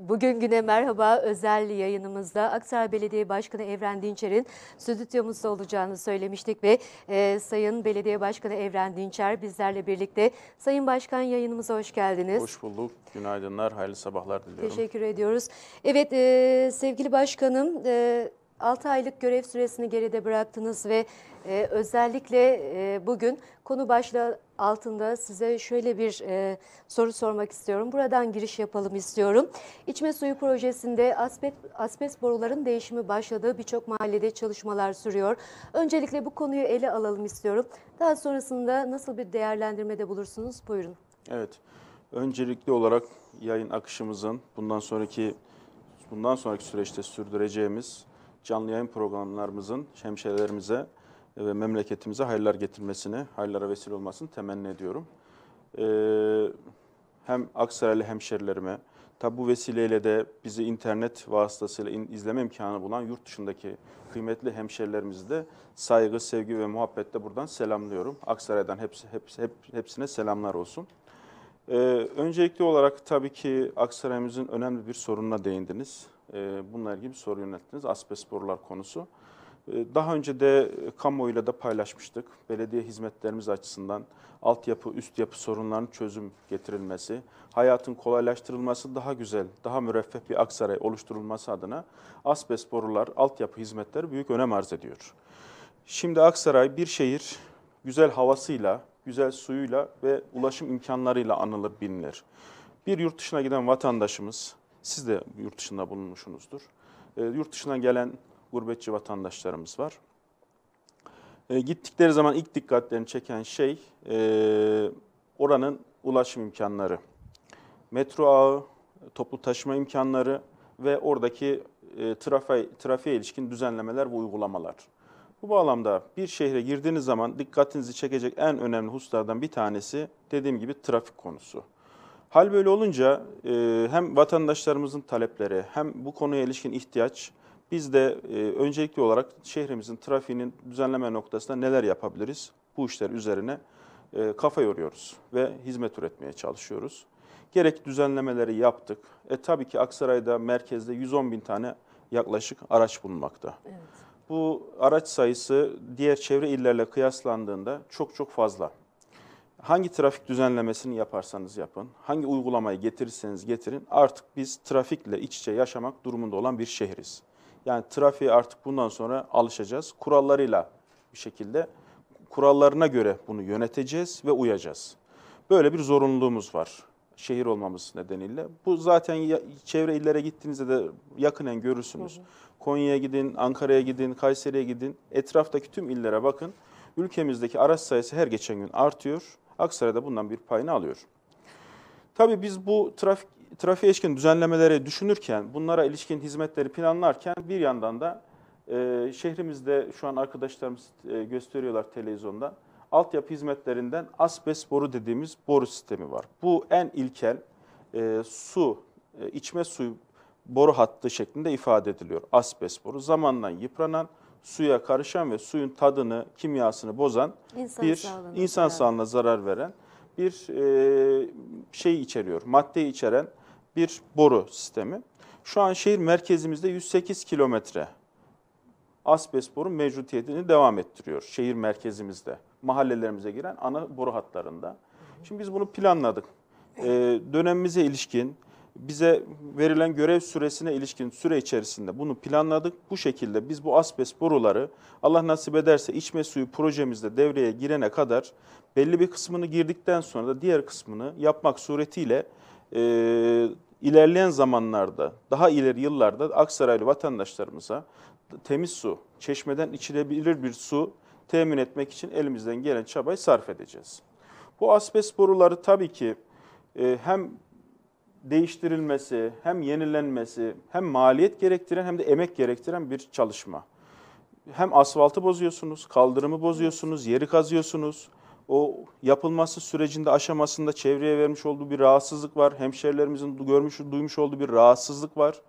Bugün güne merhaba özel yayınımızda Aksaray Belediye Başkanı Evren Dinçer'in stüdyomuzda olacağını söylemiştik ve e, Sayın Belediye Başkanı Evren Dinçer bizlerle birlikte. Sayın Başkan yayınımıza hoş geldiniz. Hoş bulduk. Günaydınlar, hayırlı sabahlar diliyorum. Teşekkür ediyoruz. Evet e, sevgili başkanım... E, 6 aylık görev süresini geride bıraktınız ve ee, özellikle e, bugün konu başlığı altında size şöyle bir e, soru sormak istiyorum. Buradan giriş yapalım istiyorum. İçme suyu projesinde asbest, asbest boruların değişimi başladığı birçok mahallede çalışmalar sürüyor. Öncelikle bu konuyu ele alalım istiyorum. Daha sonrasında nasıl bir değerlendirmede bulursunuz? Buyurun. Evet. Öncelikli olarak yayın akışımızın bundan sonraki bundan sonraki süreçte sürdüreceğimiz canlı yayın programlarımızın hemşehrilerimize ve memleketimize hayırlar getirmesini, hayırlara vesile olmasını temenni ediyorum. Ee, hem Aksaraylı hemşerilerime, tabi bu vesileyle de bizi internet vasıtasıyla izleme imkanı bulan yurt dışındaki kıymetli hemşerilerimizi de saygı, sevgi ve muhabbetle buradan selamlıyorum. Aksaray'dan hepsi, hepsi, hep, hepsine selamlar olsun. Ee, öncelikli olarak tabii ki Aksaray'ımızın önemli bir sorununa değindiniz. Ee, bununla ilgili bir soru yönelttiniz. Asbest borular konusu. Ee, daha önce de e, kamuoyuyla da paylaşmıştık. Belediye hizmetlerimiz açısından altyapı, üst yapı sorunlarının çözüm getirilmesi, hayatın kolaylaştırılması, daha güzel, daha müreffeh bir Aksaray oluşturulması adına asbest borular, altyapı hizmetleri büyük önem arz ediyor. Şimdi Aksaray bir şehir güzel havasıyla, güzel suyuyla ve ulaşım imkanlarıyla anılır, bilinir. Bir yurt dışına giden vatandaşımız, siz de yurt dışında bulunmuşsunuzdur. E, yurt dışından gelen gurbetçi vatandaşlarımız var. E, gittikleri zaman ilk dikkatlerini çeken şey e, oranın ulaşım imkanları. Metro ağı, toplu taşıma imkanları ve oradaki e, trafiğe, trafiğe ilişkin düzenlemeler ve uygulamalar. Bu bağlamda bir şehre girdiğiniz zaman dikkatinizi çekecek en önemli hususlardan bir tanesi dediğim gibi trafik konusu. Hal böyle olunca e, hem vatandaşlarımızın talepleri hem bu konuya ilişkin ihtiyaç biz de e, öncelikli olarak şehrimizin trafiğinin düzenleme noktasında neler yapabiliriz? Bu işler üzerine e, kafa yoruyoruz ve hizmet üretmeye çalışıyoruz. Gerek düzenlemeleri yaptık. E tabii ki Aksaray'da merkezde 110 bin tane yaklaşık araç bulunmakta. Evet. Bu araç sayısı diğer çevre illerle kıyaslandığında çok çok fazla. Hangi trafik düzenlemesini yaparsanız yapın, hangi uygulamayı getirirseniz getirin artık biz trafikle iç içe yaşamak durumunda olan bir şehriz. Yani trafiğe artık bundan sonra alışacağız. Kurallarıyla bir şekilde kurallarına göre bunu yöneteceğiz ve uyacağız. Böyle bir zorunluluğumuz var şehir olmamız nedeniyle. Bu zaten çevre illere gittiğinizde de yakınen görürsünüz. Konya'ya gidin, Ankara'ya gidin, Kayseri'ye gidin. Etraftaki tüm illere bakın. Ülkemizdeki araç sayısı her geçen gün artıyor. Aksaray da bundan bir payını alıyor. Tabii biz bu trafik trafiğe ilişkin düzenlemeleri düşünürken, bunlara ilişkin hizmetleri planlarken bir yandan da e, şehrimizde şu an arkadaşlarımız e, gösteriyorlar televizyonda. Altyapı hizmetlerinden asbest boru dediğimiz boru sistemi var. Bu en ilkel e, su, e, içme suyu boru hattı şeklinde ifade ediliyor. Asbest boru zamanla yıpranan, suya karışan ve suyun tadını, kimyasını bozan insan bir sağlığına insan zarar. sağlığına zarar veren bir e, şey içeriyor, madde içeren bir boru sistemi. Şu an şehir merkezimizde 108 kilometre asbest boru mevcutiyetini devam ettiriyor şehir merkezimizde. Mahallelerimize giren ana boru hatlarında. Şimdi biz bunu planladık. Ee, dönemimize ilişkin, bize verilen görev süresine ilişkin süre içerisinde bunu planladık. Bu şekilde biz bu asbest boruları Allah nasip ederse içme suyu projemizde devreye girene kadar belli bir kısmını girdikten sonra da diğer kısmını yapmak suretiyle e, ilerleyen zamanlarda, daha ileri yıllarda Aksaraylı vatandaşlarımıza temiz su, çeşmeden içilebilir bir su temin etmek için elimizden gelen çabayı sarf edeceğiz. Bu asbest boruları tabii ki e, hem değiştirilmesi, hem yenilenmesi, hem maliyet gerektiren hem de emek gerektiren bir çalışma. Hem asfaltı bozuyorsunuz, kaldırımı bozuyorsunuz, yeri kazıyorsunuz o yapılması sürecinde aşamasında çevreye vermiş olduğu bir rahatsızlık var. Hemşerilerimizin görmüş, duymuş olduğu bir rahatsızlık var.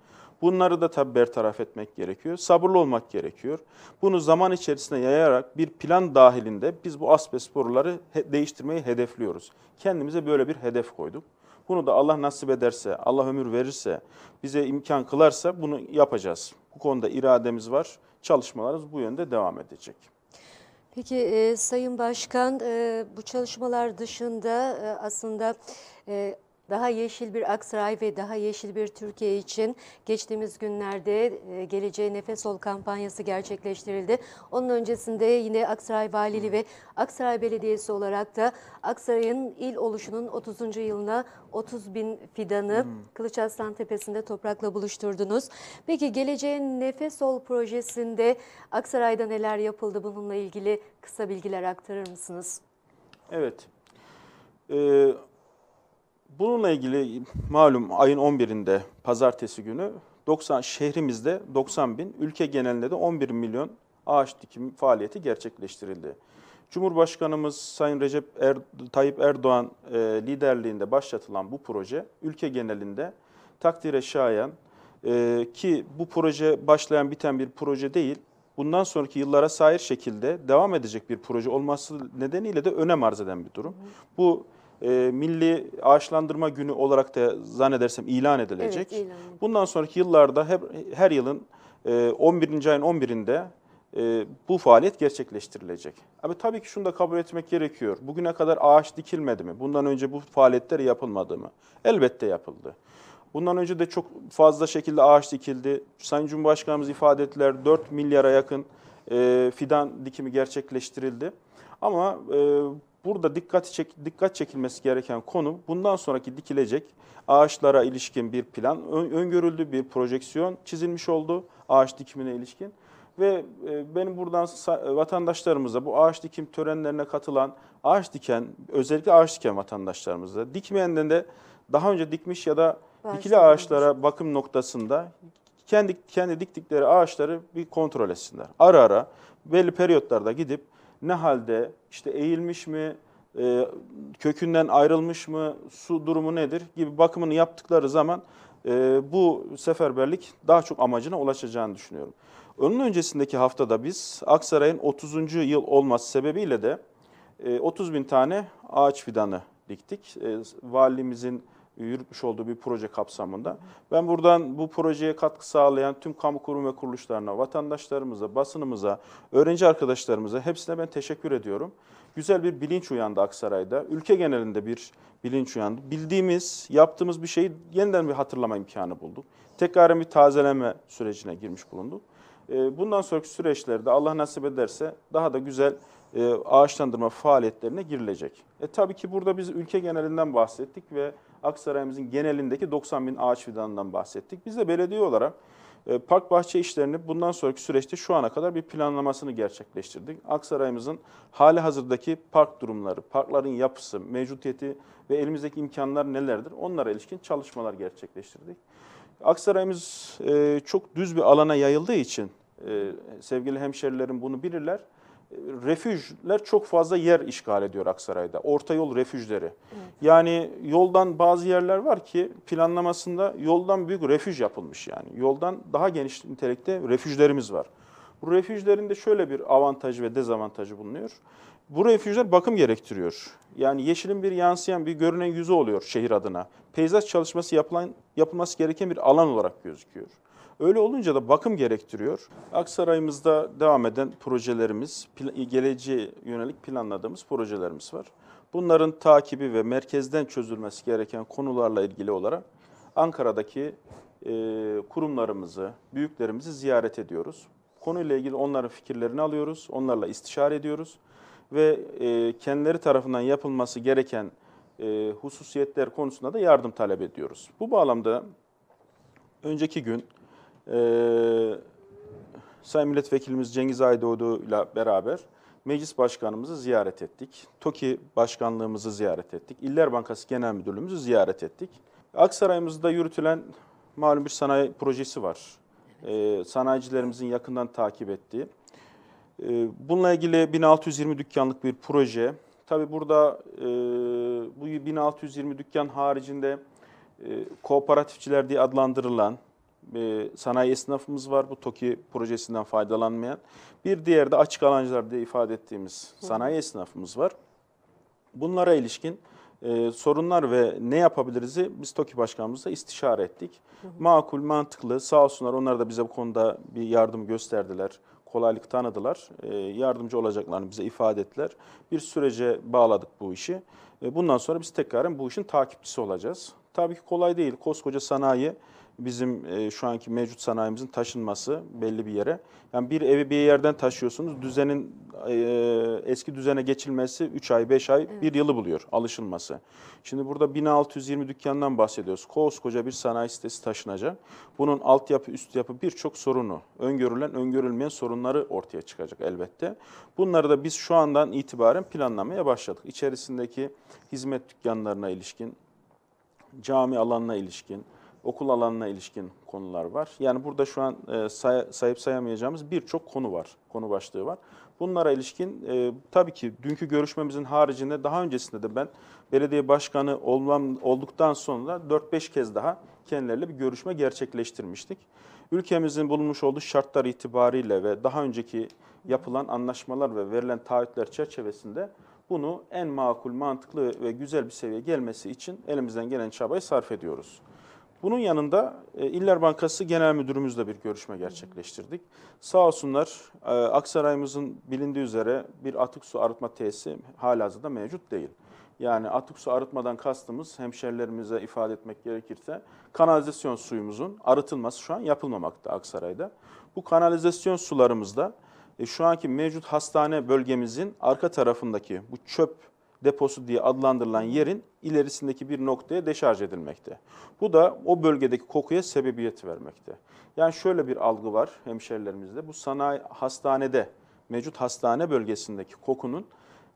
Bunları da tabii bertaraf etmek gerekiyor. Sabırlı olmak gerekiyor. Bunu zaman içerisinde yayarak bir plan dahilinde biz bu asbest boruları he değiştirmeyi hedefliyoruz. Kendimize böyle bir hedef koyduk. Bunu da Allah nasip ederse, Allah ömür verirse, bize imkan kılarsa bunu yapacağız. Bu konuda irademiz var. Çalışmalarımız bu yönde devam edecek. Peki e, Sayın Başkan e, bu çalışmalar dışında e, aslında e, daha yeşil bir Aksaray ve daha yeşil bir Türkiye için geçtiğimiz günlerde e, Geleceğe Nefes Ol kampanyası gerçekleştirildi. Onun öncesinde yine Aksaray Valiliği ve Aksaray Belediyesi olarak da Aksaray'ın il oluşunun 30. yılına 30 bin fidanı hmm. Kılıç Aslan Tepesi'nde toprakla buluşturdunuz. Peki Geleceğe Nefes Ol projesinde Aksaray'da neler yapıldı bununla ilgili kısa bilgiler aktarır mısınız? Evet. Ee, Bununla ilgili malum ayın 11'inde pazartesi günü 90 şehrimizde 90 bin, ülke genelinde de 11 milyon ağaç dikim faaliyeti gerçekleştirildi. Cumhurbaşkanımız Sayın Recep er, Tayyip Erdoğan e, liderliğinde başlatılan bu proje ülke genelinde takdire şayan e, ki bu proje başlayan biten bir proje değil, bundan sonraki yıllara sahip şekilde devam edecek bir proje olması nedeniyle de önem arz eden bir durum. Bu e, milli ağaçlandırma günü olarak da zannedersem ilan edilecek. Evet, ilan. Bundan sonraki yıllarda hep her yılın e, 11. ayın 11'inde e, bu faaliyet gerçekleştirilecek. Ama tabii ki şunu da kabul etmek gerekiyor. Bugüne kadar ağaç dikilmedi mi? Bundan önce bu faaliyetler yapılmadı mı? Elbette yapıldı. Bundan önce de çok fazla şekilde ağaç dikildi. Sayın Cumhurbaşkanımız ifade ettiler 4 milyara yakın e, fidan dikimi gerçekleştirildi. Ama e, Burada dikkat, çek, dikkat çekilmesi gereken konu bundan sonraki dikilecek ağaçlara ilişkin bir plan, ön, öngörüldü bir projeksiyon çizilmiş oldu ağaç dikimine ilişkin. Ve e, benim buradan e, vatandaşlarımıza bu ağaç dikim törenlerine katılan, ağaç diken, özellikle ağaç diken vatandaşlarımıza, dikmeyenden de daha önce dikmiş ya da Başka dikili ağaçlara olmuş. bakım noktasında kendi kendi diktikleri ağaçları bir kontrol etsinler. Ara ara belli periyotlarda gidip ne halde, işte eğilmiş mi, e, kökünden ayrılmış mı, su durumu nedir gibi bakımını yaptıkları zaman e, bu seferberlik daha çok amacına ulaşacağını düşünüyorum. Onun öncesindeki haftada biz Aksaray'ın 30. yıl olması sebebiyle de 30 e, bin tane ağaç fidanı diktik. E, valimizin yürütmüş olduğu bir proje kapsamında. Ben buradan bu projeye katkı sağlayan tüm kamu kurum ve kuruluşlarına, vatandaşlarımıza, basınımıza, öğrenci arkadaşlarımıza hepsine ben teşekkür ediyorum. Güzel bir bilinç uyandı Aksaray'da. Ülke genelinde bir bilinç uyandı. Bildiğimiz, yaptığımız bir şeyi yeniden bir hatırlama imkanı bulduk. Tekrar bir tazeleme sürecine girmiş bulunduk. Ee, bundan sonraki süreçlerde Allah nasip ederse daha da güzel e, ağaçlandırma faaliyetlerine girilecek. E tabii ki burada biz ülke genelinden bahsettik ve Aksaray'ımızın genelindeki 90 bin ağaç fidanından bahsettik. Biz de belediye olarak e, park bahçe işlerini bundan sonraki süreçte şu ana kadar bir planlamasını gerçekleştirdik. Aksaray'ımızın hali hazırdaki park durumları, parkların yapısı, mevcutiyeti ve elimizdeki imkanlar nelerdir onlara ilişkin çalışmalar gerçekleştirdik. Aksaray'ımız e, çok düz bir alana yayıldığı için e, sevgili hemşerilerim bunu bilirler refüjler çok fazla yer işgal ediyor Aksaray'da. Orta yol refüjleri. Evet. Yani yoldan bazı yerler var ki planlamasında yoldan büyük refüj yapılmış yani. Yoldan daha geniş nitelikte refüjlerimiz var. Bu refüjlerin de şöyle bir avantajı ve dezavantajı bulunuyor. Bu refüjler bakım gerektiriyor. Yani yeşilin bir yansıyan bir görünen yüzü oluyor şehir adına. Peyzaj çalışması yapılan, yapılması gereken bir alan olarak gözüküyor. Öyle olunca da bakım gerektiriyor. Aksaray'ımızda devam eden projelerimiz, geleceğe yönelik planladığımız projelerimiz var. Bunların takibi ve merkezden çözülmesi gereken konularla ilgili olarak Ankara'daki e, kurumlarımızı, büyüklerimizi ziyaret ediyoruz. Konuyla ilgili onların fikirlerini alıyoruz, onlarla istişare ediyoruz ve e, kendileri tarafından yapılması gereken e, hususiyetler konusunda da yardım talep ediyoruz. Bu bağlamda önceki gün e, Sayın Milletvekilimiz Cengiz Aydoğdu ile beraber Meclis Başkanımızı ziyaret ettik. TOKİ Başkanlığımızı ziyaret ettik. İller Bankası Genel Müdürlüğümüzü ziyaret ettik. Aksaray'ımızda yürütülen malum bir sanayi projesi var. Ee, sanayicilerimizin yakından takip ettiği. Ee, bununla ilgili 1620 dükkanlık bir proje. Tabii burada e, bu 1620 dükkan haricinde e, kooperatifçiler diye adlandırılan e, sanayi esnafımız var bu TOKİ projesinden faydalanmayan. Bir diğer de açık alancılar diye ifade ettiğimiz sanayi esnafımız var. Bunlara ilişkin e, sorunlar ve ne yapabiliriz'i biz TOKİ Başkanımızla istişare ettik. Makul, mantıklı sağ olsunlar onlar da bize bu konuda bir yardım gösterdiler kolaylık tanıdılar. E, yardımcı olacaklarını bize ifade ettiler. Bir sürece bağladık bu işi. E, bundan sonra biz tekraren bu işin takipçisi olacağız. Tabii ki kolay değil. Koskoca sanayi bizim e, şu anki mevcut sanayimizin taşınması belli bir yere. Yani bir evi bir yerden taşıyorsunuz, düzenin e, eski düzene geçilmesi 3 ay, 5 ay, 1 evet. Bir yılı buluyor alışılması. Şimdi burada 1620 dükkandan bahsediyoruz. Koskoca bir sanayi sitesi taşınacak. Bunun altyapı, üst yapı birçok sorunu, öngörülen, öngörülmeyen sorunları ortaya çıkacak elbette. Bunları da biz şu andan itibaren planlamaya başladık. İçerisindeki hizmet dükkanlarına ilişkin, cami alanına ilişkin, okul alanına ilişkin konular var. Yani burada şu an e, say, sayıp sayamayacağımız birçok konu var, konu başlığı var. Bunlara ilişkin e, tabii ki dünkü görüşmemizin haricinde daha öncesinde de ben belediye başkanı olmam, olduktan sonra 4-5 kez daha kendileriyle bir görüşme gerçekleştirmiştik. Ülkemizin bulunmuş olduğu şartlar itibariyle ve daha önceki yapılan anlaşmalar ve verilen taahhütler çerçevesinde bunu en makul, mantıklı ve güzel bir seviyeye gelmesi için elimizden gelen çabayı sarf ediyoruz. Bunun yanında e, İller Bankası Genel Müdürümüzle bir görüşme gerçekleştirdik. Sağ olsunlar e, Aksaray'ımızın bilindiği üzere bir atık su arıtma tesisi halihazırda mevcut değil. Yani atık su arıtmadan kastımız hemşerilerimize ifade etmek gerekirse kanalizasyon suyumuzun arıtılması şu an yapılmamakta Aksaray'da. Bu kanalizasyon sularımızda e, şu anki mevcut hastane bölgemizin arka tarafındaki bu çöp deposu diye adlandırılan yerin ilerisindeki bir noktaya deşarj edilmekte. Bu da o bölgedeki kokuya sebebiyet vermekte. Yani şöyle bir algı var hemşerilerimizde. Bu sanayi hastanede, mevcut hastane bölgesindeki kokunun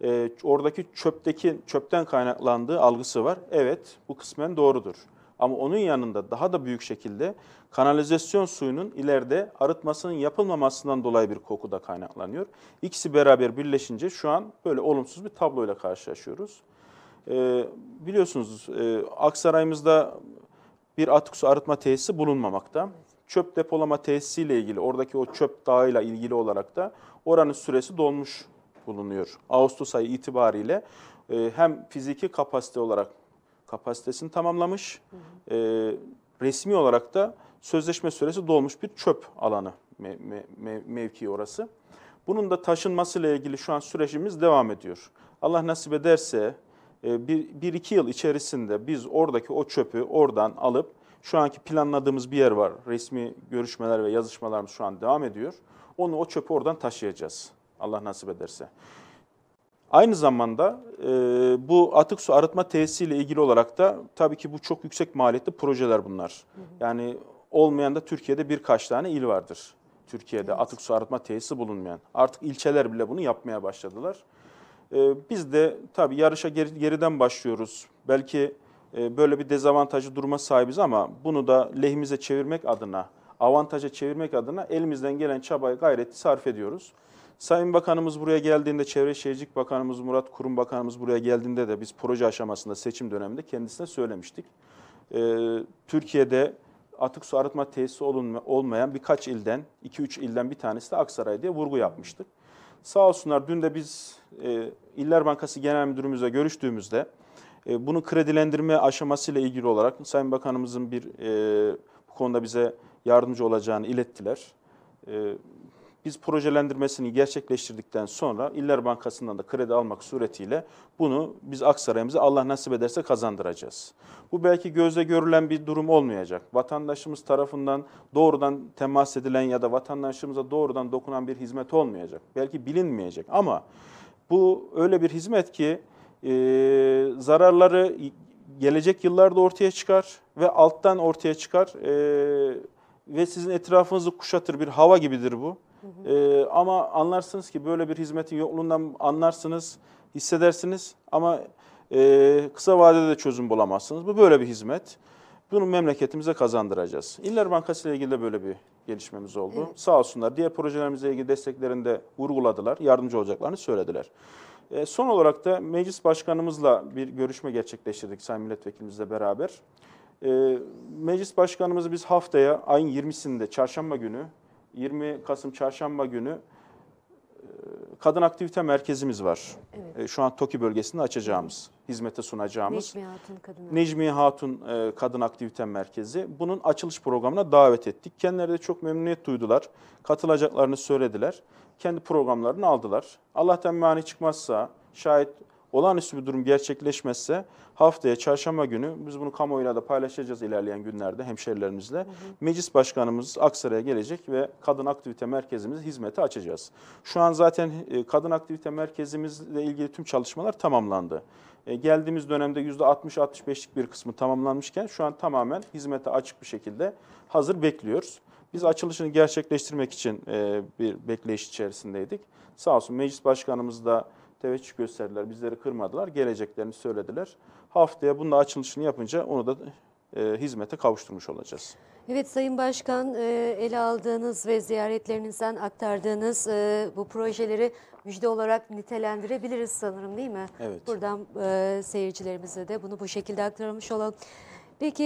e, oradaki çöpteki çöpten kaynaklandığı algısı var. Evet, bu kısmen doğrudur. Ama onun yanında daha da büyük şekilde kanalizasyon suyunun ileride arıtmasının yapılmamasından dolayı bir koku da kaynaklanıyor. İkisi beraber birleşince şu an böyle olumsuz bir tabloyla karşılaşıyoruz. Ee, biliyorsunuz e, Aksaray'ımızda bir atık su arıtma tesisi bulunmamakta. Çöp depolama tesisiyle ilgili, oradaki o çöp dağıyla ilgili olarak da oranın süresi dolmuş bulunuyor. Ağustos ayı itibariyle e, hem fiziki kapasite olarak kapasitesini tamamlamış. Hı hı. E, resmi olarak da sözleşme süresi dolmuş bir çöp alanı me, me, me, mevki orası. Bunun da taşınmasıyla ilgili şu an süreçimiz devam ediyor. Allah nasip ederse e, bir, bir iki yıl içerisinde biz oradaki o çöpü oradan alıp şu anki planladığımız bir yer var. Resmi görüşmeler ve yazışmalarımız şu an devam ediyor. Onu o çöpü oradan taşıyacağız. Allah nasip ederse. Aynı zamanda e, bu atık su arıtma tesisiyle ilgili olarak da tabii ki bu çok yüksek maliyetli projeler bunlar. Yani olmayan da Türkiye'de birkaç tane il vardır. Türkiye'de evet. atık su arıtma tesisi bulunmayan. Artık ilçeler bile bunu yapmaya başladılar. E, biz de tabii yarışa geri, geriden başlıyoruz. Belki e, böyle bir dezavantajlı duruma sahibiz ama bunu da lehimize çevirmek adına, avantaja çevirmek adına elimizden gelen çabayı gayreti sarf ediyoruz. Sayın Bakanımız buraya geldiğinde, Çevre Şehircilik Bakanımız Murat Kurum Bakanımız buraya geldiğinde de biz proje aşamasında seçim döneminde kendisine söylemiştik. Ee, Türkiye'de atık su arıtma tesisi olunma, olmayan birkaç ilden, 2-3 ilden bir tanesi de Aksaray diye vurgu yapmıştık. Sağ olsunlar dün de biz e, İller Bankası Genel Müdürümüzle görüştüğümüzde e, bunu kredilendirme aşamasıyla ilgili olarak Sayın Bakanımızın bir e, bu konuda bize yardımcı olacağını ilettiler. E, biz projelendirmesini gerçekleştirdikten sonra İller Bankası'ndan da kredi almak suretiyle bunu biz Aksaray'ımıza Allah nasip ederse kazandıracağız. Bu belki gözle görülen bir durum olmayacak. Vatandaşımız tarafından doğrudan temas edilen ya da vatandaşımıza doğrudan dokunan bir hizmet olmayacak. Belki bilinmeyecek ama bu öyle bir hizmet ki e, zararları gelecek yıllarda ortaya çıkar ve alttan ortaya çıkar e, ve sizin etrafınızı kuşatır bir hava gibidir bu. Hı hı. Ee, ama anlarsınız ki böyle bir hizmetin yokluğundan anlarsınız, hissedersiniz ama e, kısa vadede çözüm bulamazsınız. Bu böyle bir hizmet. Bunu memleketimize kazandıracağız. İller Bankası ile ilgili de böyle bir gelişmemiz oldu. Evet. Sağ olsunlar diğer projelerimize ilgili desteklerini de vurguladılar, yardımcı olacaklarını söylediler. E, son olarak da meclis başkanımızla bir görüşme gerçekleştirdik Sayın Milletvekilimizle beraber. E, meclis başkanımızı biz haftaya ayın 20'sinde çarşamba günü 20 Kasım Çarşamba günü e, Kadın Aktivite Merkezimiz var. Evet. E, şu an TOKİ bölgesinde açacağımız, hizmete sunacağımız. Necmi Hatun Kadın, Hatun e, Kadın Aktivite Merkezi. Bunun açılış programına davet ettik. Kendileri de çok memnuniyet duydular. Katılacaklarını söylediler. Kendi programlarını aldılar. Allah'tan mani çıkmazsa, şayet olağanüstü bir durum gerçekleşmezse haftaya çarşamba günü biz bunu kamuoyuyla da paylaşacağız ilerleyen günlerde hemşerilerimizle. Hı hı. Meclis başkanımız Aksaray'a gelecek ve kadın aktivite merkezimizi hizmete açacağız. Şu an zaten e, kadın aktivite merkezimizle ilgili tüm çalışmalar tamamlandı. E, geldiğimiz dönemde %60-65'lik bir kısmı tamamlanmışken şu an tamamen hizmete açık bir şekilde hazır bekliyoruz. Biz açılışını gerçekleştirmek için e, bir bekleyiş içerisindeydik. Sağ olsun meclis başkanımız da teveccüh gösterdiler, bizleri kırmadılar, geleceklerini söylediler. Haftaya bunun açılışını yapınca onu da e, hizmete kavuşturmuş olacağız. Evet Sayın Başkan e, ele aldığınız ve ziyaretlerinizden aktardığınız e, bu projeleri müjde olarak nitelendirebiliriz sanırım değil mi? Evet. Buradan e, seyircilerimize de bunu bu şekilde aktarmış olalım. Peki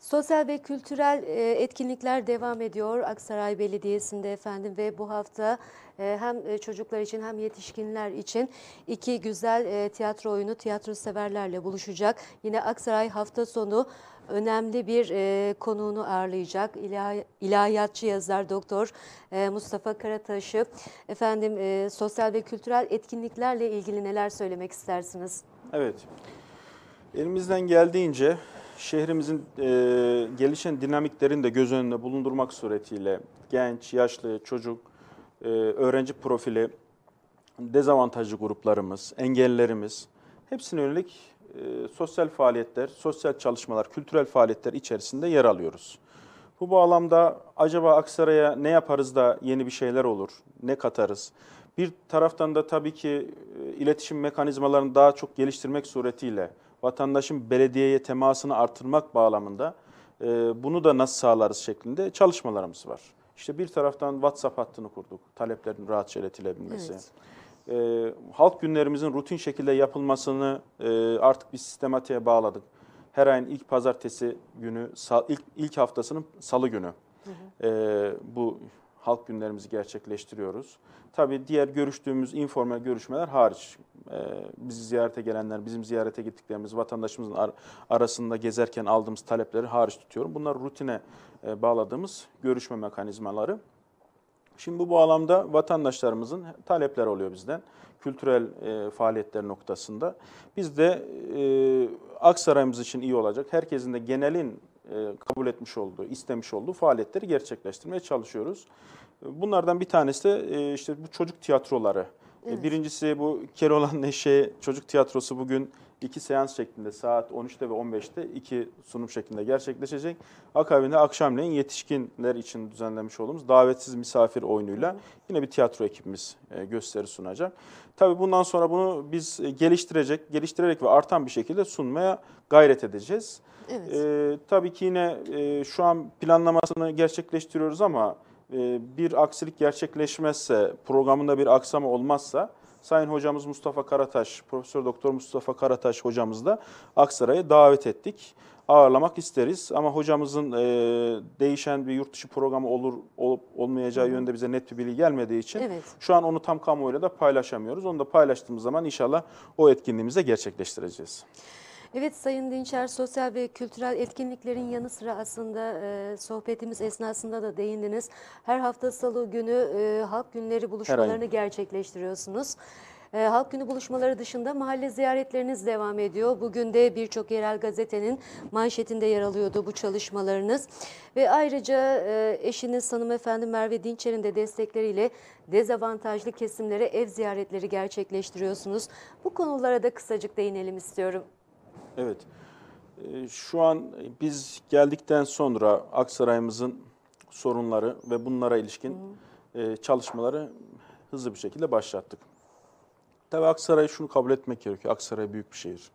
Sosyal ve kültürel e, etkinlikler devam ediyor Aksaray Belediyesi'nde efendim ve bu hafta e, hem e, çocuklar için hem yetişkinler için iki güzel tiyatro oyunu tiyatro severlerle buluşacak. Yine Aksaray hafta sonu önemli bir e, konuğunu ağırlayacak İlahi, yazar doktor e, Mustafa Karataş'ı. Efendim sosyal ve kültürel etkinliklerle ilgili neler söylemek istersiniz? Evet, elimizden geldiğince şehrimizin e, gelişen dinamiklerini de göz önünde bulundurmak suretiyle genç, yaşlı, çocuk, e, öğrenci profili, dezavantajlı gruplarımız, engellerimiz hepsine yönelik e, sosyal faaliyetler, sosyal çalışmalar, kültürel faaliyetler içerisinde yer alıyoruz. Bu bağlamda acaba Aksaray'a ne yaparız da yeni bir şeyler olur, ne katarız? Bir taraftan da tabii ki e, iletişim mekanizmalarını daha çok geliştirmek suretiyle vatandaşın belediyeye temasını artırmak bağlamında e, bunu da nasıl sağlarız şeklinde çalışmalarımız var. İşte bir taraftan WhatsApp hattını kurduk, taleplerin rahatça iletilebilmesi. Evet. E, halk günlerimizin rutin şekilde yapılmasını e, artık bir sistematiğe bağladık. Her ayın ilk pazartesi günü, ilk, ilk haftasının salı günü hı hı. E, bu halk günlerimizi gerçekleştiriyoruz. Tabii diğer görüştüğümüz informal görüşmeler hariç. E, bizi ziyarete gelenler, bizim ziyarete gittiklerimiz, vatandaşımızın ar arasında gezerken aldığımız talepleri hariç tutuyorum. Bunlar rutine e, bağladığımız görüşme mekanizmaları. Şimdi bu bağlamda vatandaşlarımızın talepler oluyor bizden kültürel e, faaliyetler noktasında. Biz de e, Aksaray'ımız için iyi olacak. Herkesin de genelin e, kabul etmiş olduğu, istemiş olduğu faaliyetleri gerçekleştirmeye çalışıyoruz. E, bunlardan bir tanesi de e, işte bu çocuk tiyatroları. Evet. Birincisi bu Kerolan Neşe Çocuk Tiyatrosu bugün iki seans şeklinde saat 13'te ve 15'te iki sunum şeklinde gerçekleşecek. Akabinde akşamleyin yetişkinler için düzenlemiş olduğumuz davetsiz misafir oyunuyla yine bir tiyatro ekibimiz e, gösteri sunacak. Tabii bundan sonra bunu biz e, geliştirecek, geliştirerek ve artan bir şekilde sunmaya gayret edeceğiz. Evet. Ee, tabii ki yine e, şu an planlamasını gerçekleştiriyoruz ama e, bir aksilik gerçekleşmezse, programında bir aksama olmazsa Sayın hocamız Mustafa Karataş, Profesör Doktor Mustafa Karataş hocamız da Aksaray'a davet ettik. Ağırlamak isteriz ama hocamızın e, değişen bir yurt dışı programı olur olup olmayacağı Hı. yönde bize net bir bilgi gelmediği için evet. şu an onu tam kamuoyuyla da paylaşamıyoruz. Onu da paylaştığımız zaman inşallah o etkinliğimizi gerçekleştireceğiz. Evet Sayın Dinçer, sosyal ve kültürel etkinliklerin yanı sıra aslında e, sohbetimiz esnasında da değindiniz. Her hafta salı günü e, halk günleri buluşmalarını gerçekleştiriyorsunuz. E, Halk Günü buluşmaları dışında mahalle ziyaretleriniz devam ediyor. Bugün de birçok yerel gazetenin manşetinde yer alıyordu bu çalışmalarınız. Ve ayrıca e, eşiniz hanımefendi Merve Dinçer'in de destekleriyle dezavantajlı kesimlere ev ziyaretleri gerçekleştiriyorsunuz. Bu konulara da kısacık değinelim istiyorum. Evet. Ee, şu an biz geldikten sonra Aksaray'ımızın sorunları ve bunlara ilişkin hı. E, çalışmaları hızlı bir şekilde başlattık. Tabii Aksaray şunu kabul etmek gerekiyor. Aksaray büyük bir şehir.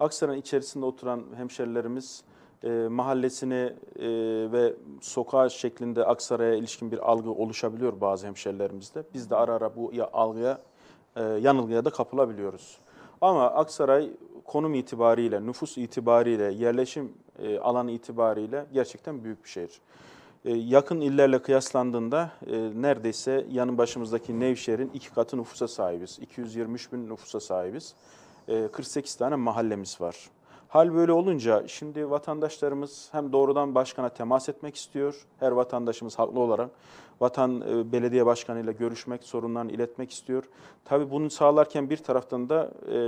Aksaray'ın içerisinde oturan hemşerilerimiz e, mahallesini e, ve sokağı şeklinde Aksaray'a ilişkin bir algı oluşabiliyor bazı hemşerilerimizde. Biz de ara ara bu ya, algıya, e, yanılgıya da kapılabiliyoruz. Ama Aksaray konum itibariyle, nüfus itibariyle, yerleşim e, alanı itibariyle gerçekten büyük bir şehir. E, yakın illerle kıyaslandığında e, neredeyse yanın başımızdaki Nevşehir'in iki katı nüfusa sahibiz. 223 bin nüfusa sahibiz. 48 tane mahallemiz var. Hal böyle olunca şimdi vatandaşlarımız hem doğrudan başkana temas etmek istiyor, her vatandaşımız haklı olarak Vatan e, belediye başkanıyla görüşmek, sorunlarını iletmek istiyor. Tabi bunu sağlarken bir taraftan da e,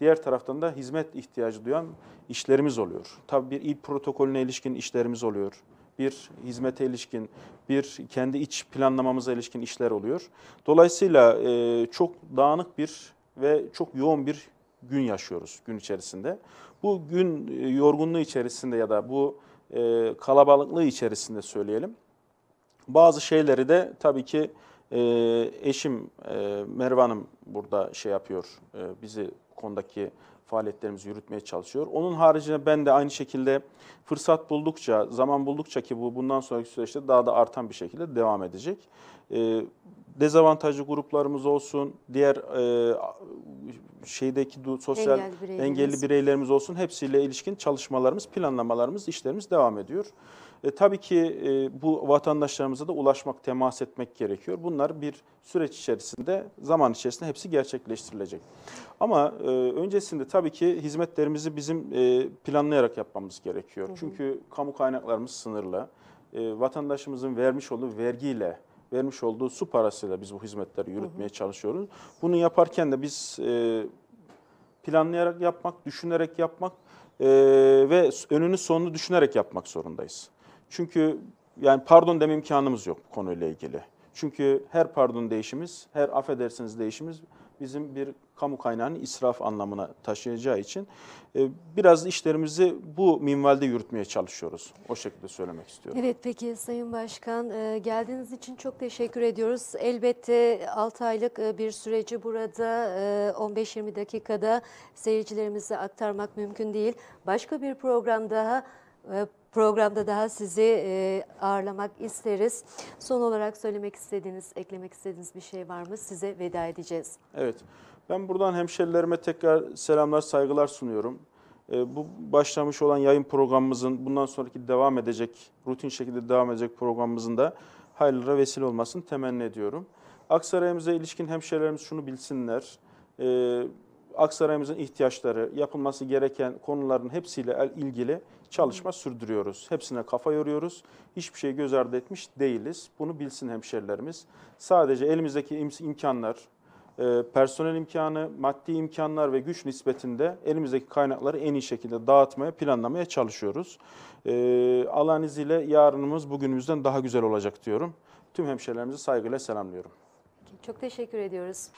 Diğer taraftan da hizmet ihtiyacı duyan işlerimiz oluyor. Tabi bir il protokolüne ilişkin işlerimiz oluyor. Bir hizmete ilişkin, bir kendi iç planlamamıza ilişkin işler oluyor. Dolayısıyla e, çok dağınık bir ve çok yoğun bir gün yaşıyoruz gün içerisinde. Bu gün e, yorgunluğu içerisinde ya da bu kalabalıklığı içerisinde söyleyelim. Bazı şeyleri de tabii ki e, eşim e, Merve Hanım burada şey yapıyor, e, bizi konudaki faaliyetlerimizi yürütmeye çalışıyor. Onun haricinde ben de aynı şekilde fırsat buldukça, zaman buldukça ki bu bundan sonraki süreçte daha da artan bir şekilde devam edecek e, dezavantajlı gruplarımız olsun, diğer e, şeydeki du, sosyal Engel bireylerimiz. engelli bireylerimiz olsun hepsiyle ilişkin çalışmalarımız, planlamalarımız, işlerimiz devam ediyor. E, tabii ki e, bu vatandaşlarımıza da ulaşmak, temas etmek gerekiyor. Bunlar bir süreç içerisinde, zaman içerisinde hepsi gerçekleştirilecek. Ama e, öncesinde tabii ki hizmetlerimizi bizim e, planlayarak yapmamız gerekiyor. Hı hı. Çünkü kamu kaynaklarımız sınırlı. E, vatandaşımızın vermiş olduğu vergiyle vermiş olduğu su parasıyla biz bu hizmetleri yürütmeye hı hı. çalışıyoruz. Bunu yaparken de biz e, planlayarak yapmak, düşünerek yapmak e, ve önünü sonunu düşünerek yapmak zorundayız. Çünkü yani pardon deme imkanımız yok konuyla ilgili. Çünkü her pardon değişimiz, her affedersiniz değişimiz bizim bir kamu kaynağını israf anlamına taşıyacağı için e, biraz işlerimizi bu minvalde yürütmeye çalışıyoruz. O şekilde söylemek istiyorum. Evet peki Sayın Başkan e, geldiğiniz için çok teşekkür ediyoruz. Elbette 6 aylık e, bir süreci burada 15-20 dakikada seyircilerimize aktarmak mümkün değil. Başka bir program daha programda daha sizi e, ağırlamak isteriz. Son olarak söylemek istediğiniz, eklemek istediğiniz bir şey var mı? Size veda edeceğiz. Evet, ben buradan hemşerilerime tekrar selamlar, saygılar sunuyorum. E, bu başlamış olan yayın programımızın, bundan sonraki devam edecek, rutin şekilde devam edecek programımızın da hayırlara vesile olmasını temenni ediyorum. Aksaray'ımıza ilişkin hemşerilerimiz şunu bilsinler. E, Aksaray'ımızın ihtiyaçları, yapılması gereken konuların hepsiyle ilgili çalışma sürdürüyoruz. Hepsine kafa yoruyoruz. Hiçbir şey göz ardı etmiş değiliz. Bunu bilsin hemşerilerimiz. Sadece elimizdeki imkanlar, e, personel imkanı, maddi imkanlar ve güç nispetinde elimizdeki kaynakları en iyi şekilde dağıtmaya, planlamaya çalışıyoruz. E, Allah'ın izniyle yarınımız bugünümüzden daha güzel olacak diyorum. Tüm hemşerilerimizi saygıyla selamlıyorum. Çok teşekkür ediyoruz.